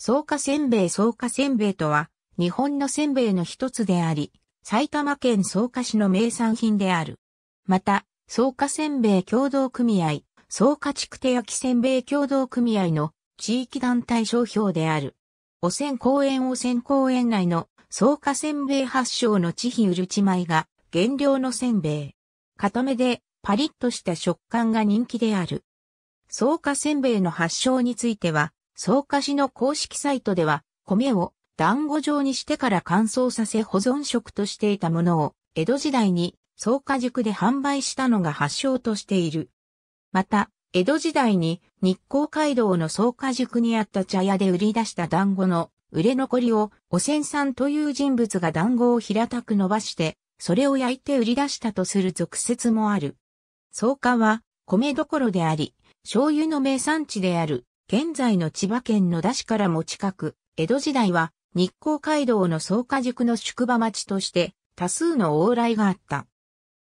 草加せんべい草加せんべいとは、日本のせんべいの一つであり、埼玉県草加市の名産品である。また、草加せんべい協同組合、草加地区手焼きせんべい協同組合の地域団体商標である。汚染公園汚染公園内の草加せんべい発祥の地比うるち米が原料のせんべい。固めでパリッとした食感が人気である。草加せんべいの発祥については、草加市の公式サイトでは、米を団子状にしてから乾燥させ保存食としていたものを、江戸時代に草加塾で販売したのが発祥としている。また、江戸時代に日光街道の草加塾にあった茶屋で売り出した団子の売れ残りを汚染産さんという人物が団子を平たく伸ばして、それを焼いて売り出したとする俗説もある。草加は米どころであり、醤油の名産地である現在の千葉県野田市からも近く、江戸時代は日光街道の草加宿の宿場町として多数の往来があった。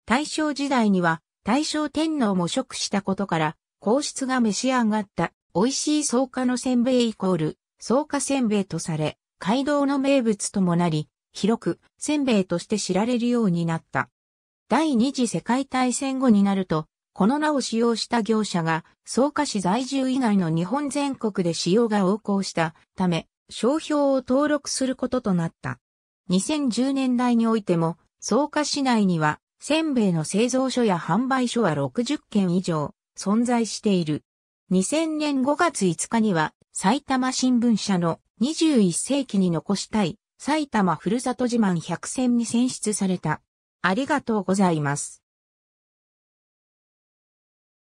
大正時代には大正天皇も食したことから、皇室が召し上がった美味しい草加のせんべいイコール草加せんべいとされ、街道の名物ともなり、広くせんべいとして知られるようになった。第二次世界大戦後になると、この名を使用した業者が、草加市在住以外の日本全国で使用が横行したため、商標を登録することとなった。2010年代においても、草加市内には、せんべいの製造所や販売所は60件以上存在している。2000年5月5日には、埼玉新聞社の21世紀に残したい埼玉ふるさと自慢100選に選出された。ありがとうございます。